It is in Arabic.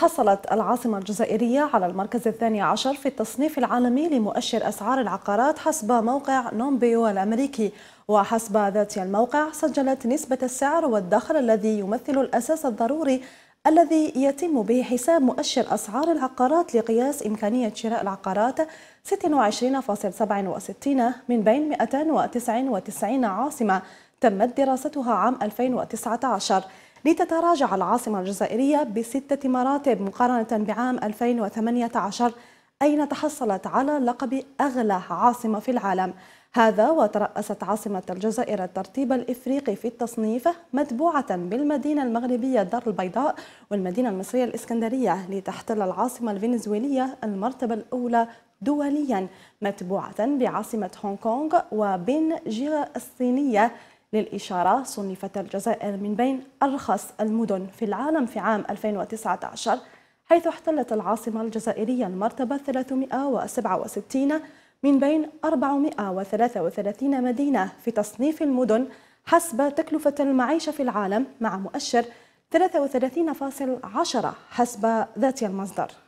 تحصلت العاصمة الجزائرية على المركز الثاني عشر في التصنيف العالمي لمؤشر أسعار العقارات حسب موقع نومبيو الأمريكي وحسب ذات الموقع سجلت نسبة السعر والدخل الذي يمثل الأساس الضروري الذي يتم به حساب مؤشر أسعار العقارات لقياس إمكانية شراء العقارات 26.67 من بين 299 عاصمة تمت دراستها عام 2019 لتتراجع العاصمة الجزائرية بستة مراتب مقارنة بعام 2018 أين تحصلت على لقب أغلى عاصمة في العالم هذا وترأست عاصمة الجزائر الترتيب الإفريقي في التصنيف متبوعة بالمدينة المغربية الدار البيضاء والمدينة المصرية الإسكندرية لتحتل العاصمة الفنزويلية المرتبة الأولى دوليا متبوعة بعاصمة هونغ كونغ وبين جيرا الصينية للإشارة صنفت الجزائر من بين أرخص المدن في العالم في عام 2019 حيث احتلت العاصمة الجزائرية المرتبة 367 من بين 433 مدينة في تصنيف المدن حسب تكلفة المعيشة في العالم مع مؤشر 33.10 حسب ذات المصدر